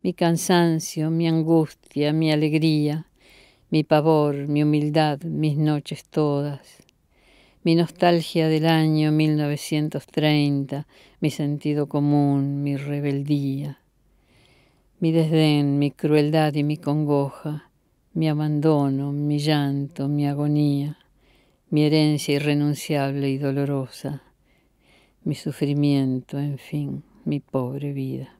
mi cansancio, mi angustia, mi alegría, mi pavor, mi humildad, mis noches todas, mi nostalgia del año 1930, mi sentido común, mi rebeldía, mi desdén, mi crueldad y mi congoja, mi abandono, mi llanto, mi agonía, mi herencia irrenunciable y dolorosa, mi sufrimiento, en fin, mi pobre vida.